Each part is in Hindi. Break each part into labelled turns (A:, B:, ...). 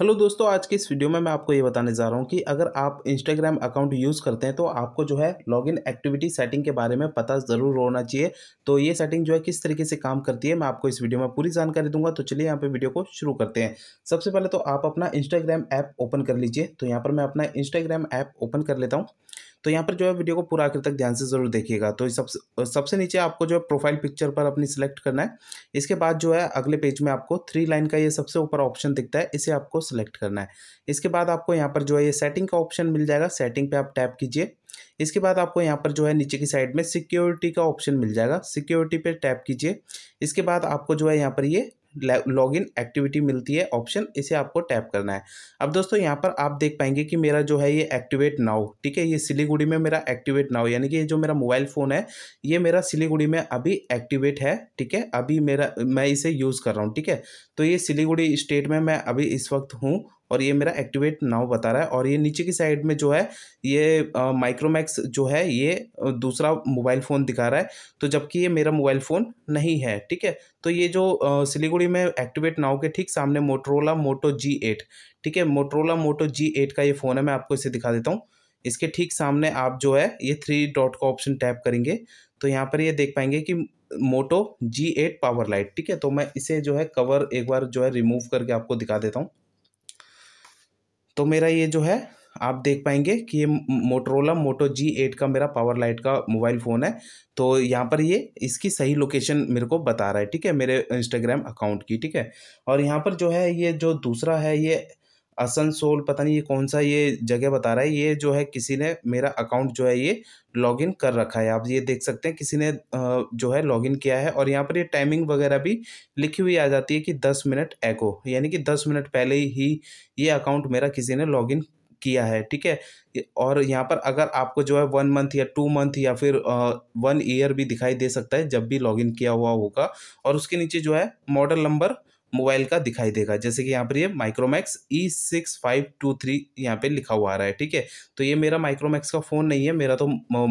A: हेलो दोस्तों आज के इस वीडियो में मैं आपको ये बताने जा रहा हूँ कि अगर आप इंस्टाग्राम अकाउंट यूज़ करते हैं तो आपको जो है लॉगिन एक्टिविटी सेटिंग के बारे में पता ज़रूर होना चाहिए तो ये सेटिंग जो है किस तरीके से काम करती है मैं आपको इस वीडियो में पूरी जानकारी दूंगा तो चलिए यहाँ पर वीडियो को शुरू करते हैं सबसे पहले तो आप अपना इंस्टाग्राम ऐप ओपन कर लीजिए तो यहाँ पर मैं अपना इंस्टाग्राम ऐप ओपन कर लेता हूँ तो यहाँ पर जो है वीडियो को पूरा आखिर तक ध्यान से ज़रूर देखिएगा तो सबसे सबसे नीचे आपको जो है प्रोफाइल पिक्चर पर अपनी सिलेक्ट करना है इसके बाद जो है अगले पेज में आपको थ्री लाइन का ये सबसे ऊपर ऑप्शन दिखता है इसे आपको सिलेक्ट करना है इसके बाद आपको यहाँ पर जो है ये सेटिंग का ऑप्शन मिल जाएगा सेटिंग पर आप टैप कीजिए इसके बाद आपको यहाँ पर जो है नीचे की साइड में सिक्योरिटी का ऑप्शन मिल जाएगा सिक्योरिटी पर टैप कीजिए इसके बाद आपको जो है यहाँ पर ये लॉग इन एक्टिविटी मिलती है ऑप्शन इसे आपको टैप करना है अब दोस्तों यहाँ पर आप देख पाएंगे कि मेरा जो है ये एक्टिवेट नाउ ठीक है ये सिलीगुड़ी में मेरा एक्टिवेट नाउ यानी कि ये जो मेरा मोबाइल फ़ोन है ये मेरा सिलीगुड़ी में अभी एक्टिवेट है ठीक है अभी मेरा मैं इसे यूज़ कर रहा हूँ ठीक है तो ये सिलीगुड़ी स्टेट में मैं अभी इस वक्त हूँ और ये मेरा एक्टिवेट नाउ बता रहा है और ये नीचे की साइड में जो है ये माइक्रोमैक्स जो है ये दूसरा मोबाइल फ़ोन दिखा रहा है तो जबकि ये मेरा मोबाइल फ़ोन नहीं है ठीक है तो ये जो सिलीगुड़ी में एक्टिवेट नाउ के ठीक सामने मोटरोला मोटो जी एट ठीक है मोटरोला मोटो जी एट का ये फ़ोन है मैं आपको इसे दिखा देता हूँ इसके ठीक सामने आप जो है ये थ्री डॉट का ऑप्शन टैप करेंगे तो यहाँ पर ये देख पाएंगे कि Moto G eight power lite ठीक है तो मैं इसे जो है कवर एक बार जो है रिमूव करके आपको दिखा देता हूँ तो मेरा ये जो है आप देख पाएंगे कि ये मोटरोला मोटो जी एट का मेरा पावर लाइट का मोबाइल फ़ोन है तो यहाँ पर ये इसकी सही लोकेशन मेरे को बता रहा है ठीक है मेरे इंस्टाग्राम अकाउंट की ठीक है और यहाँ पर जो है ये जो दूसरा है ये आसनसोल पता नहीं ये कौन सा ये जगह बता रहा है ये जो है किसी ने मेरा अकाउंट जो है ये लॉगिन कर रखा है आप ये देख सकते हैं किसी ने जो है लॉगिन किया है और यहाँ पर ये टाइमिंग वगैरह भी लिखी हुई आ जाती है कि दस मिनट एको यानी कि दस मिनट पहले ही ये अकाउंट मेरा किसी ने लॉगिन किया है ठीक है और यहाँ पर अगर आपको जो है वन मंथ या टू मंथ या फिर वन ईयर भी दिखाई दे सकता है जब भी लॉगिन किया हुआ होगा और उसके नीचे जो है मॉडल नंबर मोबाइल का दिखाई देगा जैसे कि यहाँ पर ये Micromax E six five two three यहाँ पर लिखा हुआ आ रहा है ठीक है तो ये मेरा माइक्रोमैक्स का फ़ोन नहीं है मेरा तो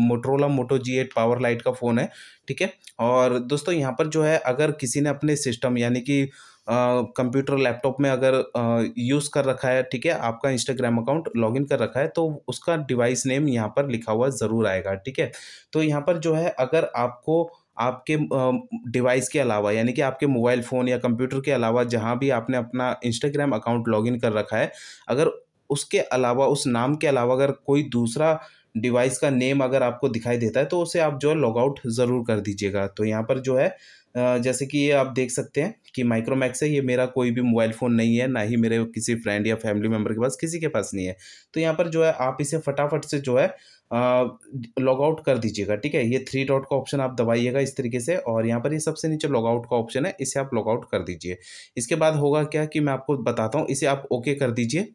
A: Motorola Moto G eight power lite का फ़ोन है ठीक है और दोस्तों यहाँ पर जो है अगर किसी ने अपने सिस्टम यानी कि कंप्यूटर लैपटॉप में अगर यूज़ कर रखा है ठीक है आपका इंस्टाग्राम अकाउंट लॉगिन कर रखा है तो उसका डिवाइस नेम यहाँ पर लिखा हुआ ज़रूर आएगा ठीक है तो यहाँ पर जो है अगर आपको आपके डिवाइस के अलावा यानी कि आपके मोबाइल फ़ोन या कंप्यूटर के अलावा जहाँ भी आपने अपना इंस्टाग्राम अकाउंट लॉगिन कर रखा है अगर उसके अलावा उस नाम के अलावा अगर कोई दूसरा डिवाइस का नेम अगर आपको दिखाई देता है तो उसे आप जो है लॉगआउट ज़रूर कर दीजिएगा तो यहाँ पर जो है जैसे कि ये आप देख सकते हैं कि माइक्रोमैक्स है ये मेरा कोई भी मोबाइल फ़ोन नहीं है ना ही मेरे किसी फ्रेंड या फैमिली मेम्बर के पास किसी के पास नहीं है तो यहाँ पर जो है आप इसे फटाफट से जो है लॉग आउट कर दीजिएगा ठीक है ये थ्री डॉट का ऑप्शन आप दबाइएगा इस तरीके से और यहाँ पर ये सबसे नीचे लॉग आउट का ऑप्शन है इसे आप लॉग आउट कर दीजिए इसके बाद होगा क्या कि मैं आपको बताता हूँ इसे आप ओके कर दीजिए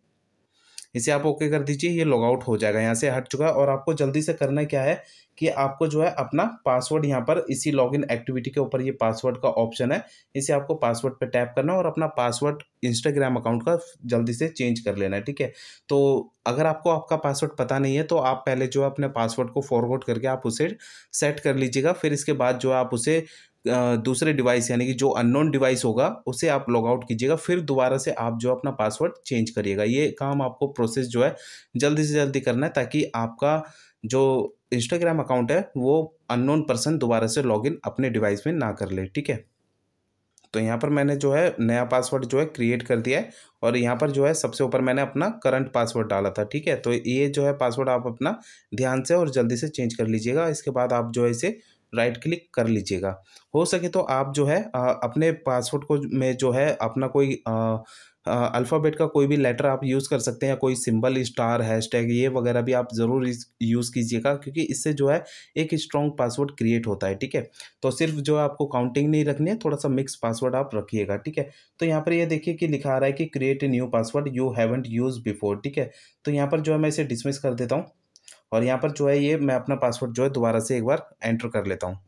A: इसे आप ओके कर दीजिए ये लॉग आउट हो जाएगा यहाँ से हट चुका है और आपको जल्दी से करना क्या है कि आपको जो है अपना पासवर्ड यहाँ पर इसी लॉगिन एक्टिविटी के ऊपर ये पासवर्ड का ऑप्शन है इसे आपको पासवर्ड पर टैप करना है और अपना पासवर्ड इंस्टाग्राम अकाउंट का जल्दी से चेंज कर लेना है ठीक है तो अगर आपको आपका पासवर्ड पता नहीं है तो आप पहले जो अपने पासवर्ड को फॉरवर्ड करके आप उसे सेट कर लीजिएगा फिर इसके बाद जो आप उसे दूसरे डिवाइस यानी कि जो अननोन डिवाइस होगा उसे आप लॉग आउट कीजिएगा फिर दोबारा से आप जो अपना पासवर्ड चेंज करिएगा ये काम आपको प्रोसेस जो है जल्दी से जल्दी करना है ताकि आपका जो इंस्टाग्राम अकाउंट है वो अननोन पर्सन दोबारा से लॉगिन अपने डिवाइस में ना कर ले ठीक है तो यहाँ पर मैंने जो है नया पासवर्ड जो है क्रिएट कर दिया है और यहाँ पर जो है सबसे ऊपर मैंने अपना करंट पासवर्ड डाला था ठीक है तो ये जो है पासवर्ड आप अपना ध्यान से और जल्दी से चेंज कर लीजिएगा इसके बाद आप जो है इसे राइट क्लिक कर लीजिएगा हो सके तो आप जो है अपने पासवर्ड को में जो है अपना कोई अल्फ़ाबेट का कोई भी लेटर आप यूज़ कर सकते हैं या कोई सिंबल स्टार हैशटैग ये वगैरह भी आप ज़रूर यूज़ कीजिएगा क्योंकि इससे जो है एक स्ट्रॉन्ग पासवर्ड क्रिएट होता है ठीक है तो सिर्फ जो है आपको काउंटिंग नहीं रखनी है थोड़ा सा मिक्स पासवर्ड आप रखिएगा ठीक है तो यहाँ पर यह देखिए कि लिखा आ रहा है कि create a new password you haven't used before ठीक है तो यहाँ पर जो है मैं इसे डिसमिस कर देता हूँ और यहाँ पर जो है ये मैं अपना पासवर्ड जो है दोबारा से एक बार एंटर कर लेता हूँ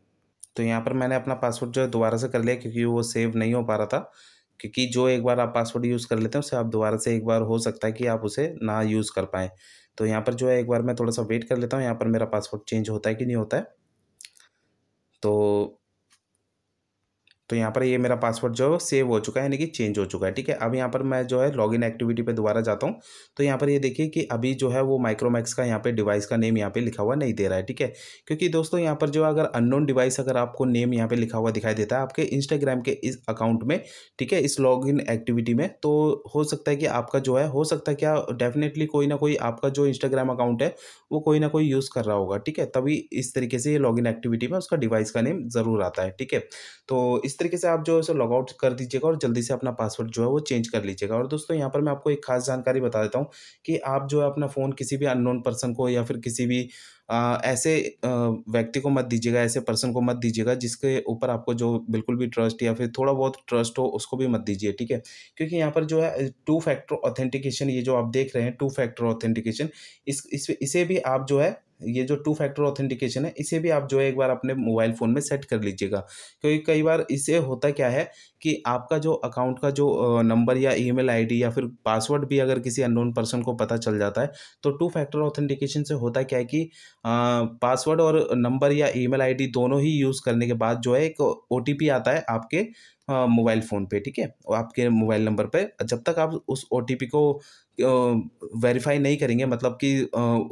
A: तो यहाँ पर मैंने अपना पासवर्ड जो है दोबारा से कर लिया क्योंकि वो सेव नहीं हो पा रहा था क्योंकि जो एक बार आप पासवर्ड यूज़ कर लेते हैं उसे आप दोबारा से एक बार हो सकता है कि आप उसे ना यूज़ कर पाएँ तो यहाँ पर जो है एक बार मैं थोड़ा सा वेट कर लेता हूँ यहाँ पर मेरा पासवर्ड चेंज होता है कि नहीं होता है तो तो यहाँ पर ये मेरा पासवर्ड जो है सेव हो चुका है यानी कि चेंज हो चुका है ठीक है अब यहाँ पर मैं जो है लॉगिन एक्टिविटी पे दोबारा जाता हूँ तो यहाँ पर ये देखिए कि अभी जो है वो माइक्रोमैक्स का यहाँ पे डिवाइस का नेम यहाँ पे लिखा हुआ नहीं दे रहा है ठीक है क्योंकि दोस्तों यहाँ पर जो अगर अननोन डिवाइस अगर आपको नेम यहाँ पर लिखा हुआ दिखाई देता है आपके इंस्टाग्राम के इस अकाउंट में ठीक है इस इन एक्टिविटी में तो हो सकता है कि आपका जो है हो सकता है क्या डेफिनेटली कोई ना कोई आपका जो इंस्टाग्राम अकाउंट है वो कोई ना कोई यूज़ कर रहा होगा ठीक है तभी इस तरीके से ये इन एक्टिविटी में उसका डिवाइस का नेम ज़रूर आता है ठीक है तो इस इस तरीके से आप जो है सो लॉगआउट कर दीजिएगा और जल्दी से अपना पासवर्ड जो है वो चेंज कर लीजिएगा और दोस्तों यहाँ पर मैं आपको एक खास जानकारी बता देता हूँ कि आप जो है अपना फ़ोन किसी भी अननोन पर्सन को या फिर किसी भी आ, ऐसे व्यक्ति को मत दीजिएगा ऐसे पर्सन को मत दीजिएगा जिसके ऊपर आपको जो बिल्कुल भी ट्रस्ट या फिर थोड़ा बहुत ट्रस्ट हो उसको भी मत दीजिए ठीक है क्योंकि यहाँ पर जो है टू फैक्टर ऑथेंटिकेशन ये जो आप देख रहे हैं टू फैक्टर ऑथेंटिकेशन इस, इस इसे भी आप जो है ये जो टू फैक्टर ऑथेंटिकेशन है इसे भी आप जो है एक बार अपने मोबाइल फ़ोन में सेट कर लीजिएगा क्योंकि कई बार इससे होता क्या है कि आपका जो अकाउंट का जो नंबर या ईमेल आईडी या फिर पासवर्ड भी अगर किसी अननोन पर्सन को पता चल जाता है तो टू फैक्टर ऑथेंटिकेशन से होता क्या है कि पासवर्ड और नंबर या ई मेल दोनों ही यूज़ करने के बाद जो है एक ओ आता है आपके मोबाइल फ़ोन पे ठीक है और आपके मोबाइल नंबर पे जब तक आप उस ओ को वेरीफाई नहीं करेंगे मतलब कि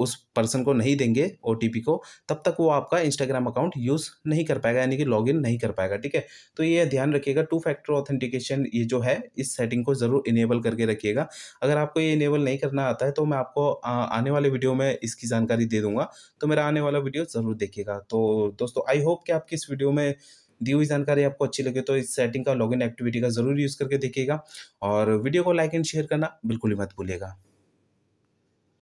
A: उस पर्सन को नहीं देंगे ओ को तब तक वो आपका इंस्टाग्राम अकाउंट यूज़ नहीं कर पाएगा यानी कि लॉगिन नहीं कर पाएगा ठीक है तो ये ध्यान रखिएगा टू फैक्टर ऑथेंटिकेशन ये जो है इस सेटिंग को ज़रूर इनेबल करके रखिएगा अगर आपको ये इनेबल नहीं करना आता है तो मैं आपको आने वाले वीडियो में इसकी जानकारी दे दूँगा तो मेरा आने वाला वीडियो ज़रूर देखिएगा तो दोस्तों आई होप कि आपकी इस वीडियो में दी हुई जानकारी आपको अच्छी लगे तो इस सेटिंग का लॉगिन एक्टिविटी का जरूर यूज़ करके देखिएगा और वीडियो को लाइक एंड शेयर करना बिल्कुल ही मत भूलिएगा